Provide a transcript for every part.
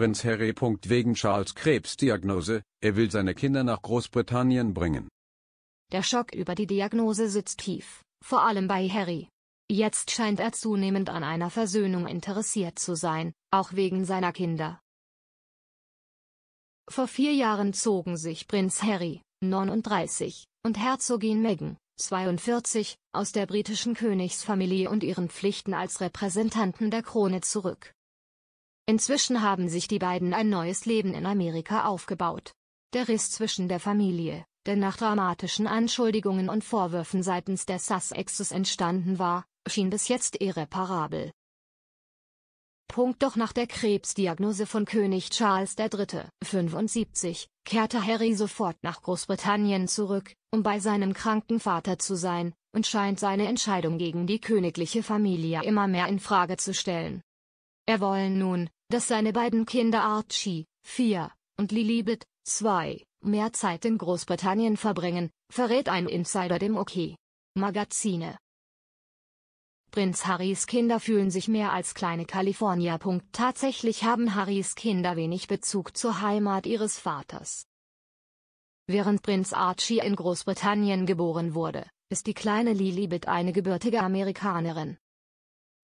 Prinz Harry. Wegen Charles Krebs Diagnose, er will seine Kinder nach Großbritannien bringen. Der Schock über die Diagnose sitzt tief, vor allem bei Harry. Jetzt scheint er zunehmend an einer Versöhnung interessiert zu sein, auch wegen seiner Kinder. Vor vier Jahren zogen sich Prinz Harry, 39, und Herzogin Meghan, 42, aus der britischen Königsfamilie und ihren Pflichten als Repräsentanten der Krone zurück. Inzwischen haben sich die beiden ein neues Leben in Amerika aufgebaut. Der Riss zwischen der Familie, der nach dramatischen Anschuldigungen und Vorwürfen seitens der Sussexes entstanden war, schien bis jetzt irreparabel. Punkt doch nach der Krebsdiagnose von König Charles III. 75 kehrte Harry sofort nach Großbritannien zurück, um bei seinem kranken Vater zu sein, und scheint seine Entscheidung gegen die königliche Familie immer mehr in Frage zu stellen. Er wollen nun, dass seine beiden Kinder Archie, 4, und Lilibet, 2, mehr Zeit in Großbritannien verbringen, verrät ein Insider dem OK. Magazine. Prinz Harrys Kinder fühlen sich mehr als kleine Kalifornier. Tatsächlich haben Harrys Kinder wenig Bezug zur Heimat ihres Vaters. Während Prinz Archie in Großbritannien geboren wurde, ist die kleine Lilibet eine gebürtige Amerikanerin.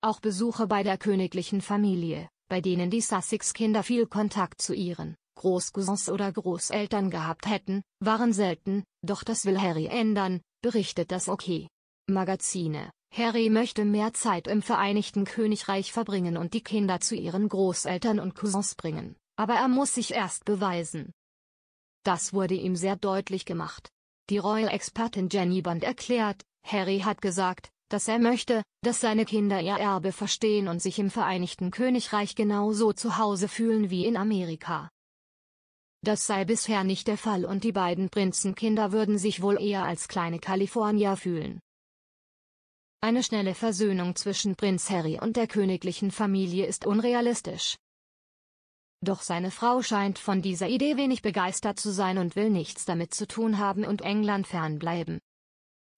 Auch Besuche bei der königlichen Familie, bei denen die Sussex-Kinder viel Kontakt zu ihren Großcousins oder Großeltern gehabt hätten, waren selten, doch das will Harry ändern, berichtet das OK. Magazine. Harry möchte mehr Zeit im Vereinigten Königreich verbringen und die Kinder zu ihren Großeltern und Cousins bringen, aber er muss sich erst beweisen. Das wurde ihm sehr deutlich gemacht. Die Royal-Expertin Jenny Band erklärt, Harry hat gesagt, dass er möchte, dass seine Kinder ihr Erbe verstehen und sich im Vereinigten Königreich genauso zu Hause fühlen wie in Amerika. Das sei bisher nicht der Fall und die beiden Prinzenkinder würden sich wohl eher als kleine Kalifornier fühlen. Eine schnelle Versöhnung zwischen Prinz Harry und der königlichen Familie ist unrealistisch. Doch seine Frau scheint von dieser Idee wenig begeistert zu sein und will nichts damit zu tun haben und England fernbleiben.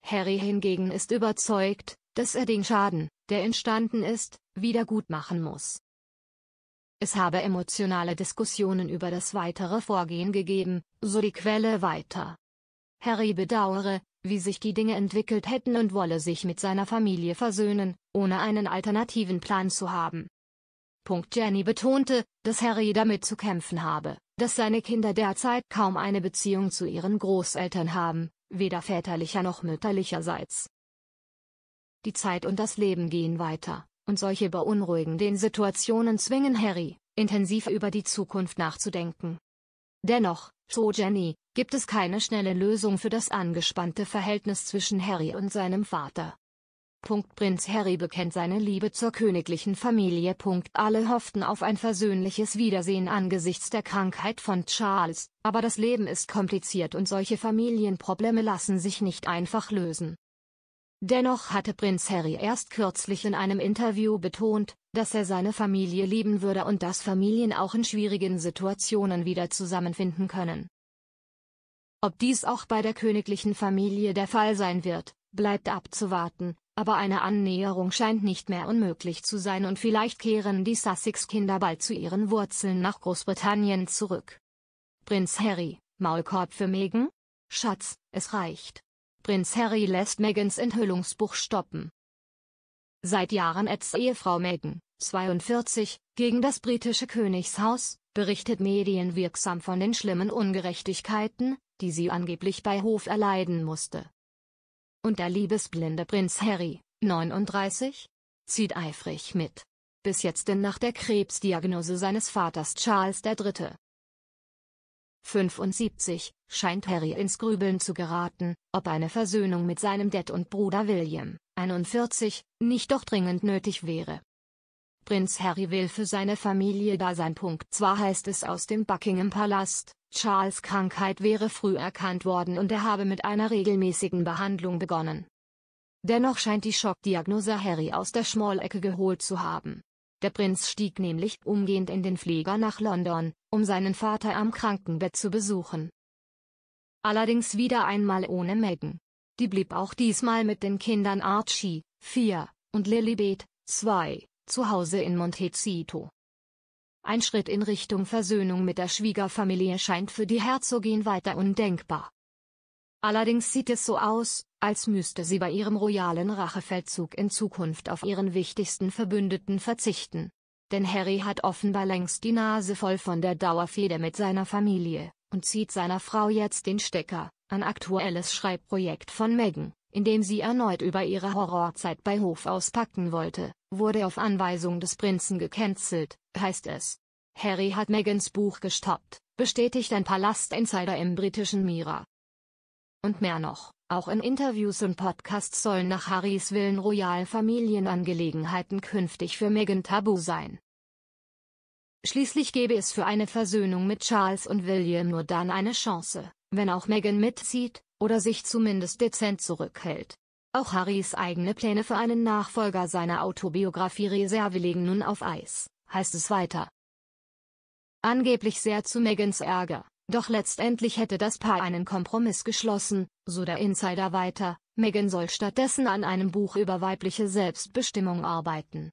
Harry hingegen ist überzeugt, dass er den Schaden, der entstanden ist, wiedergutmachen muss. Es habe emotionale Diskussionen über das weitere Vorgehen gegeben, so die Quelle weiter. Harry bedauere, wie sich die Dinge entwickelt hätten und wolle sich mit seiner Familie versöhnen, ohne einen alternativen Plan zu haben. Punkt Jenny betonte, dass Harry damit zu kämpfen habe, dass seine Kinder derzeit kaum eine Beziehung zu ihren Großeltern haben, weder väterlicher noch mütterlicherseits. Die Zeit und das Leben gehen weiter, und solche beunruhigenden Situationen zwingen Harry, intensiv über die Zukunft nachzudenken. Dennoch, so Jenny, gibt es keine schnelle Lösung für das angespannte Verhältnis zwischen Harry und seinem Vater. Punkt Prinz Harry bekennt seine Liebe zur königlichen Familie. Punkt Alle hofften auf ein versöhnliches Wiedersehen angesichts der Krankheit von Charles, aber das Leben ist kompliziert und solche Familienprobleme lassen sich nicht einfach lösen. Dennoch hatte Prinz Harry erst kürzlich in einem Interview betont, dass er seine Familie lieben würde und dass Familien auch in schwierigen Situationen wieder zusammenfinden können. Ob dies auch bei der königlichen Familie der Fall sein wird, bleibt abzuwarten, aber eine Annäherung scheint nicht mehr unmöglich zu sein und vielleicht kehren die Sussex-Kinder bald zu ihren Wurzeln nach Großbritannien zurück. Prinz Harry, Maulkorb für Meghan? Schatz, es reicht. Prinz Harry lässt Megans Enthüllungsbuch stoppen. Seit Jahren Ex-Ehefrau Meghan, 42, gegen das britische Königshaus, berichtet medienwirksam von den schlimmen Ungerechtigkeiten, die sie angeblich bei Hof erleiden musste. Und der liebesblinde Prinz Harry, 39, zieht eifrig mit. Bis jetzt denn nach der Krebsdiagnose seines Vaters Charles III. 75, scheint Harry ins Grübeln zu geraten, ob eine Versöhnung mit seinem Dad und Bruder William, 41, nicht doch dringend nötig wäre. Prinz Harry will für seine Familie da sein. Punkt. Zwar heißt es aus dem Buckingham Palast, Charles Krankheit wäre früh erkannt worden und er habe mit einer regelmäßigen Behandlung begonnen. Dennoch scheint die Schockdiagnose Harry aus der Schmollecke geholt zu haben. Der Prinz stieg nämlich umgehend in den Flieger nach London, um seinen Vater am Krankenbett zu besuchen. Allerdings wieder einmal ohne Megan. Die blieb auch diesmal mit den Kindern Archie, 4, und Lilibet, 2, zu Hause in Montecito. Ein Schritt in Richtung Versöhnung mit der Schwiegerfamilie scheint für die Herzogin weiter undenkbar. Allerdings sieht es so aus, als müsste sie bei ihrem royalen Rachefeldzug in Zukunft auf ihren wichtigsten Verbündeten verzichten. Denn Harry hat offenbar längst die Nase voll von der Dauerfeder mit seiner Familie, und zieht seiner Frau jetzt den Stecker, ein aktuelles Schreibprojekt von Meghan, in dem sie erneut über ihre Horrorzeit bei Hof auspacken wollte wurde auf Anweisung des Prinzen gecancelt, heißt es. Harry hat Megans Buch gestoppt, bestätigt ein Palast-Insider im britischen Mira. Und mehr noch, auch in Interviews und Podcasts sollen nach Harrys Willen Royalfamilienangelegenheiten künftig für Meghan tabu sein. Schließlich gäbe es für eine Versöhnung mit Charles und William nur dann eine Chance, wenn auch Meghan mitzieht, oder sich zumindest dezent zurückhält. Auch Harrys eigene Pläne für einen Nachfolger seiner Autobiografie Reserve legen nun auf Eis, heißt es weiter. Angeblich sehr zu Megans Ärger, doch letztendlich hätte das Paar einen Kompromiss geschlossen, so der Insider weiter, Megan soll stattdessen an einem Buch über weibliche Selbstbestimmung arbeiten.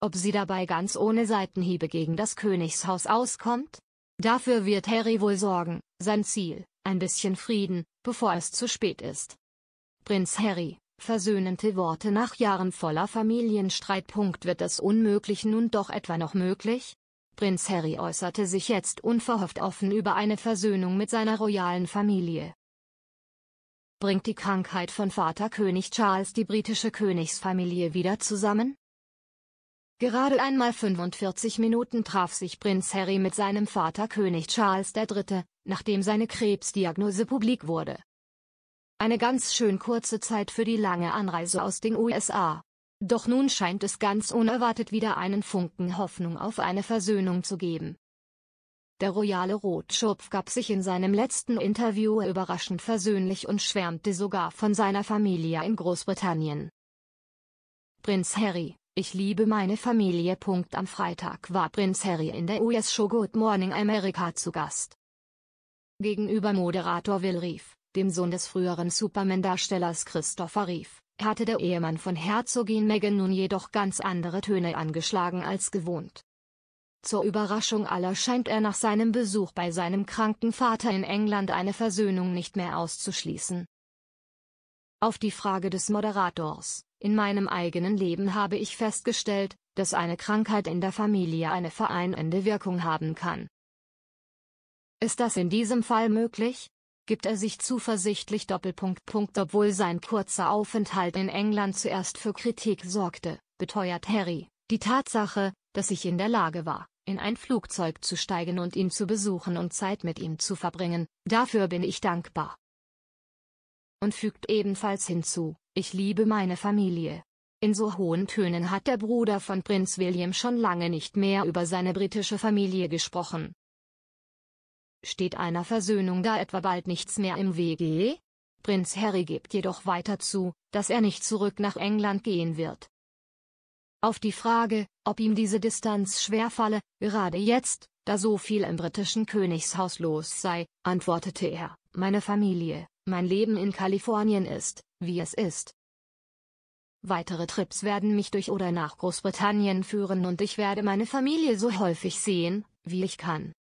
Ob sie dabei ganz ohne Seitenhiebe gegen das Königshaus auskommt? Dafür wird Harry wohl sorgen, sein Ziel, ein bisschen Frieden, bevor es zu spät ist. Prinz Harry, versöhnende Worte nach Jahren voller Familienstreit. Wird das Unmögliche nun doch etwa noch möglich? Prinz Harry äußerte sich jetzt unverhofft offen über eine Versöhnung mit seiner royalen Familie. Bringt die Krankheit von Vater König Charles die britische Königsfamilie wieder zusammen? Gerade einmal 45 Minuten traf sich Prinz Harry mit seinem Vater König Charles III., nachdem seine Krebsdiagnose publik wurde. Eine ganz schön kurze Zeit für die lange Anreise aus den USA. Doch nun scheint es ganz unerwartet wieder einen Funken Hoffnung auf eine Versöhnung zu geben. Der royale Rotschopf gab sich in seinem letzten Interview überraschend versöhnlich und schwärmte sogar von seiner Familie in Großbritannien. Prinz Harry, ich liebe meine Familie. Am Freitag war Prinz Harry in der US-Show Good Morning America zu Gast. Gegenüber Moderator Will rief, dem Sohn des früheren Superman-Darstellers Christopher Reeve, hatte der Ehemann von Herzogin Meghan nun jedoch ganz andere Töne angeschlagen als gewohnt. Zur Überraschung aller scheint er nach seinem Besuch bei seinem kranken Vater in England eine Versöhnung nicht mehr auszuschließen. Auf die Frage des Moderators, in meinem eigenen Leben habe ich festgestellt, dass eine Krankheit in der Familie eine vereinende Wirkung haben kann. Ist das in diesem Fall möglich? gibt er sich zuversichtlich Doppelpunkt. Punkt, obwohl sein kurzer Aufenthalt in England zuerst für Kritik sorgte, beteuert Harry, die Tatsache, dass ich in der Lage war, in ein Flugzeug zu steigen und ihn zu besuchen und Zeit mit ihm zu verbringen, dafür bin ich dankbar. Und fügt ebenfalls hinzu, ich liebe meine Familie. In so hohen Tönen hat der Bruder von Prinz William schon lange nicht mehr über seine britische Familie gesprochen, Steht einer Versöhnung da etwa bald nichts mehr im Wege? Prinz Harry gibt jedoch weiter zu, dass er nicht zurück nach England gehen wird. Auf die Frage, ob ihm diese Distanz schwerfalle, gerade jetzt, da so viel im britischen Königshaus los sei, antwortete er, meine Familie, mein Leben in Kalifornien ist, wie es ist. Weitere Trips werden mich durch oder nach Großbritannien führen und ich werde meine Familie so häufig sehen, wie ich kann.